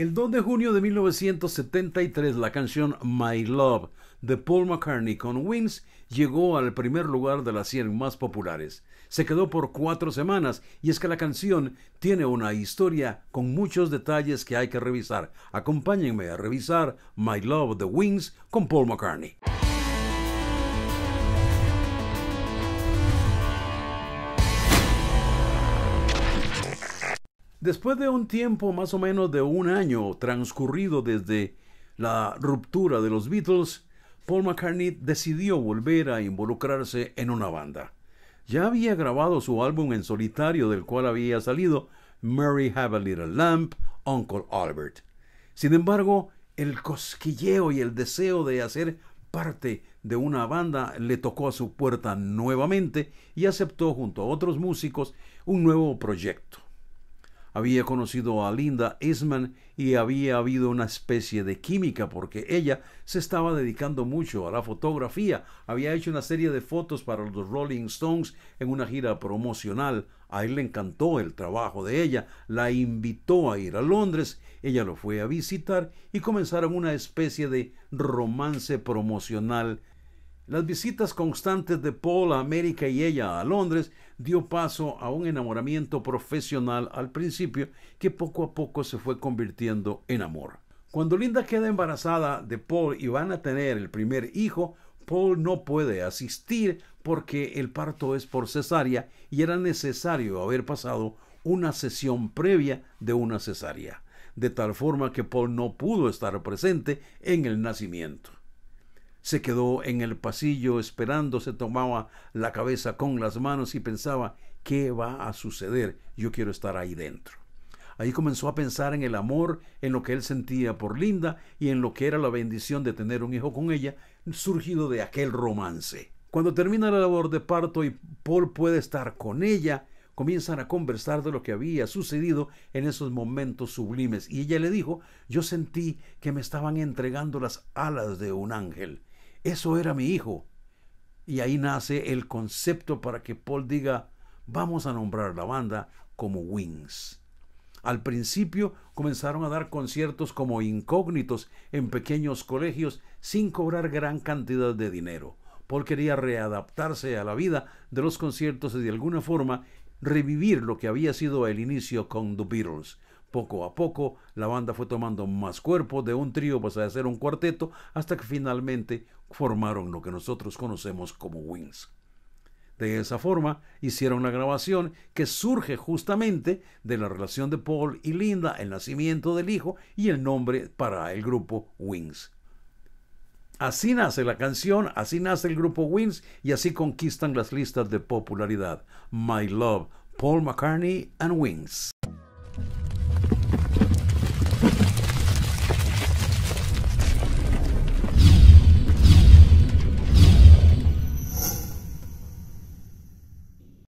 El 2 de junio de 1973, la canción My Love de Paul McCartney con Wings llegó al primer lugar de las 100 más populares. Se quedó por cuatro semanas y es que la canción tiene una historia con muchos detalles que hay que revisar. Acompáñenme a revisar My Love de Wings con Paul McCartney. Después de un tiempo más o menos de un año transcurrido desde la ruptura de los Beatles, Paul McCartney decidió volver a involucrarse en una banda. Ya había grabado su álbum en solitario del cual había salido Mary Have a Little Lamp, Uncle Albert. Sin embargo, el cosquilleo y el deseo de hacer parte de una banda le tocó a su puerta nuevamente y aceptó junto a otros músicos un nuevo proyecto había conocido a Linda Eastman y había habido una especie de química porque ella se estaba dedicando mucho a la fotografía. Había hecho una serie de fotos para los Rolling Stones en una gira promocional. A él le encantó el trabajo de ella, la invitó a ir a Londres, ella lo fue a visitar y comenzaron una especie de romance promocional las visitas constantes de Paul a América y ella a Londres dio paso a un enamoramiento profesional al principio que poco a poco se fue convirtiendo en amor. Cuando Linda queda embarazada de Paul y van a tener el primer hijo, Paul no puede asistir porque el parto es por cesárea y era necesario haber pasado una sesión previa de una cesárea, de tal forma que Paul no pudo estar presente en el nacimiento. Se quedó en el pasillo esperando, se tomaba la cabeza con las manos y pensaba, ¿qué va a suceder? Yo quiero estar ahí dentro. Ahí comenzó a pensar en el amor, en lo que él sentía por Linda y en lo que era la bendición de tener un hijo con ella, surgido de aquel romance. Cuando termina la labor de parto y Paul puede estar con ella, comienzan a conversar de lo que había sucedido en esos momentos sublimes. Y ella le dijo, yo sentí que me estaban entregando las alas de un ángel. Eso era mi hijo. Y ahí nace el concepto para que Paul diga, vamos a nombrar la banda como Wings. Al principio comenzaron a dar conciertos como incógnitos en pequeños colegios sin cobrar gran cantidad de dinero. Paul quería readaptarse a la vida de los conciertos y de alguna forma revivir lo que había sido el inicio con The Beatles, poco a poco, la banda fue tomando más cuerpo, de un trío pasó a ser un cuarteto, hasta que finalmente formaron lo que nosotros conocemos como Wings. De esa forma, hicieron la grabación que surge justamente de la relación de Paul y Linda, el nacimiento del hijo y el nombre para el grupo Wings. Así nace la canción, así nace el grupo Wings y así conquistan las listas de popularidad. My Love, Paul McCartney and Wings.